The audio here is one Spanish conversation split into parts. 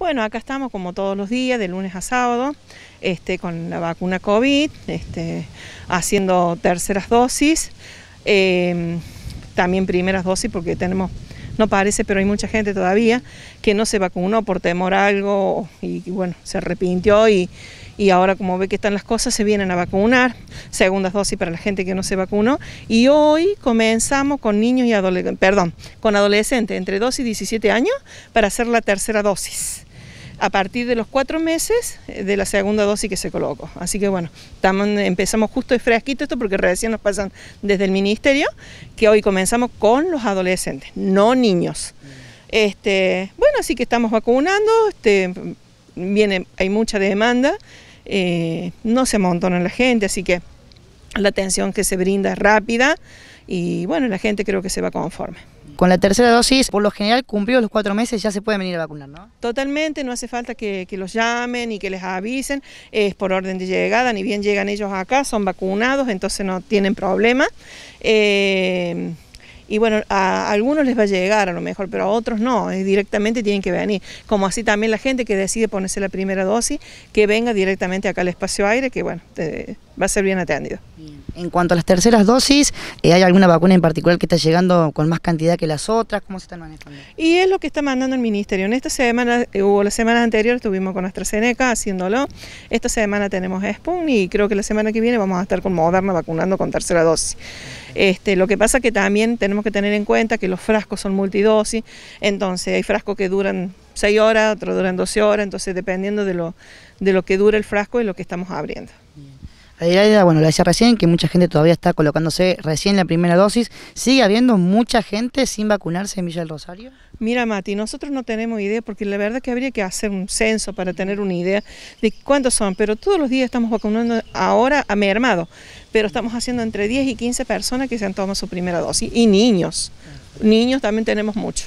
Bueno, acá estamos como todos los días, de lunes a sábado, este, con la vacuna COVID, este, haciendo terceras dosis, em, también primeras dosis porque tenemos, no parece, pero hay mucha gente todavía que no se vacunó por temor a algo y, bueno, se arrepintió y, ahora como ve que están las cosas se vienen a vacunar, segundas dosis para la gente que no se vacunó y hoy comenzamos con niños y adolescentes, perdón, con adolescentes entre 2 y 17 años para hacer la tercera dosis a partir de los cuatro meses eh, de la segunda dosis que se colocó. Así que bueno, empezamos justo y fresquito esto porque recién nos pasan desde el ministerio que hoy comenzamos con los adolescentes, no niños. Este, bueno, así que estamos vacunando, este, viene, hay mucha demanda, eh, no se amontona la gente, así que la atención que se brinda es rápida y bueno, la gente creo que se va conforme con la tercera dosis, por lo general, cumplidos los cuatro meses ya se pueden venir a vacunar, ¿no? Totalmente, no hace falta que, los llamen y que les avisen, es por orden de llegada, ni bien llegan ellos acá, son vacunados, entonces no tienen problema. Eh, y bueno, a algunos les va a llegar a lo mejor, pero a otros no, eh, directamente tienen que venir. Como así también la gente que decide ponerse la primera dosis, que venga directamente acá al espacio aire, que bueno, va a ser bien atendido. En cuanto a las terceras dosis, eh, ¿hay alguna vacuna en particular que está llegando con más cantidad que las otras? ¿Cómo se están manejando? Y es lo que está mandando el Ministerio. En esta semana, eh, o la semana anterior estuvimos con nuestra AstraZeneca haciéndolo. Esta semana tenemos Spoon y creo que la semana que viene vamos a estar con Moderna vacunando con tercera dosis. Este, lo que pasa que también tenemos que tener en cuenta que los frascos son multidosis, entonces hay frascos que duran 6 horas, otros duran 12 horas, entonces dependiendo de lo, de lo que dura el frasco es lo que estamos abriendo. La idea, bueno, lo decía recién, que mucha gente todavía está colocándose recién la primera dosis. ¿Sigue habiendo mucha gente sin vacunarse en Villa Rosario? Mira, Mati, nosotros no tenemos idea, porque la verdad que habría que hacer un censo para tener una idea de cuántos son, pero todos los días estamos vacunando ahora a mi armado, pero estamos haciendo entre 10 y 15 personas que se han tomado su primera dosis, y niños. Niños también tenemos mucho.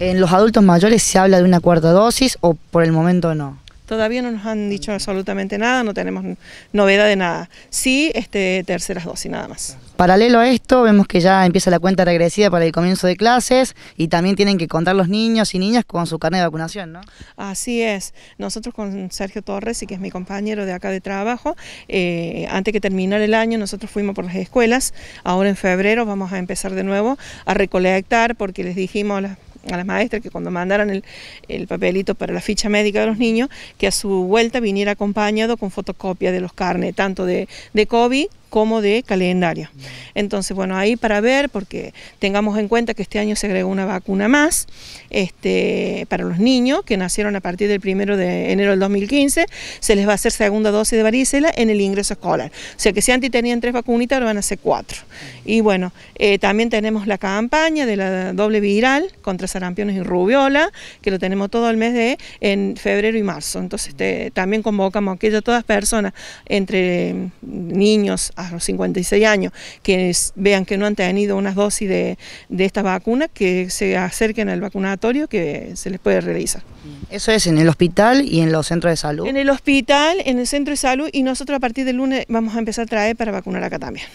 ¿En los adultos mayores se habla de una cuarta dosis o por el momento no? Todavía no nos han dicho absolutamente nada, no tenemos novedad de nada. Sí, este, terceras dosis nada más. Paralelo a esto, vemos que ya empieza la cuenta regresiva para el comienzo de clases y también tienen que contar los niños y niñas con su carnet de vacunación, ¿no? Así es. Nosotros con Sergio Torres, y que es mi compañero de acá de trabajo, eh, antes que terminar el año nosotros fuimos por las escuelas, ahora en febrero vamos a empezar de nuevo a recolectar porque les dijimos las a las maestras que cuando mandaran el, papelito para la ficha médica de los niños, que a su vuelta viniera acompañado con fotocopia de los carnes, tanto de, de COVID como de calendario. Entonces, bueno, ahí para ver, porque tengamos en cuenta que este año se agregó una vacuna más este, para los niños que nacieron a partir del primero de enero del 2015, se les va a hacer segunda dosis de varicela en el ingreso escolar. O sea que si antes tenían tres vacunitas, ahora van a hacer cuatro. Y bueno, eh, también tenemos la campaña de la doble viral contra sarampiones y rubiola, que lo tenemos todo el mes de en febrero y marzo. Entonces, este, también convocamos a aquellas todas personas, entre niños, a los 56 años, que vean que no han tenido unas dosis de, de esta vacuna, que se acerquen al vacunatorio que se les puede realizar. Eso es en el hospital y en los centros de salud. En el hospital, en el centro de salud y nosotros a partir del lunes vamos a empezar a traer para vacunar acá también.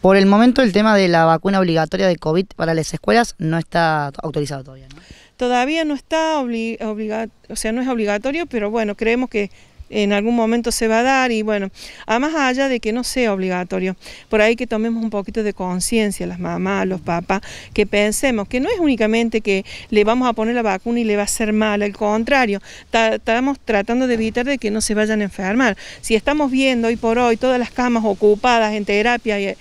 Por el momento el tema de la vacuna obligatoria de COVID para las escuelas no está autorizado todavía, ¿no? Todavía no está obligado, o sea, no es obligatorio, pero bueno, creemos que en algún momento se va a dar y bueno, ...a más allá de que no sea obligatorio, por ahí que tomemos un poquito de conciencia las mamás, los papás, que pensemos que no es únicamente que le vamos a poner la vacuna y le va a hacer mal, al contrario, estamos tratando de evitar de que no se vayan a enfermar. Si estamos viendo hoy por hoy todas las camas ocupadas en terapia y,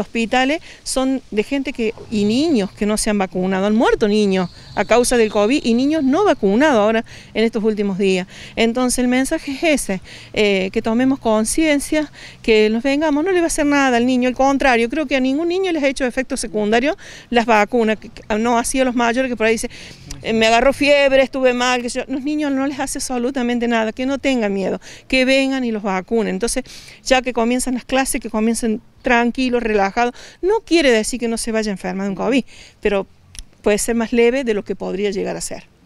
hospitales son de gente que y niños que no se han vacunado, han muerto niños a causa del COVID y niños no vacunados ahora en estos últimos días. Entonces el mensaje es eh, que tomemos conciencia, que nos vengamos, no le va a hacer nada al niño, al contrario, creo que a ningún niño les ha hecho efecto secundario las vacunas, que, no así a los mayores que por ahí dicen, eh, me agarró fiebre, estuve mal, que los niños no les hace absolutamente nada, que no tengan miedo, que vengan y los vacunen, entonces ya que comienzan las clases, que comiencen tranquilos, relajados, no quiere decir que no se vaya enferma de un COVID, pero puede ser más leve de lo que podría llegar a ser.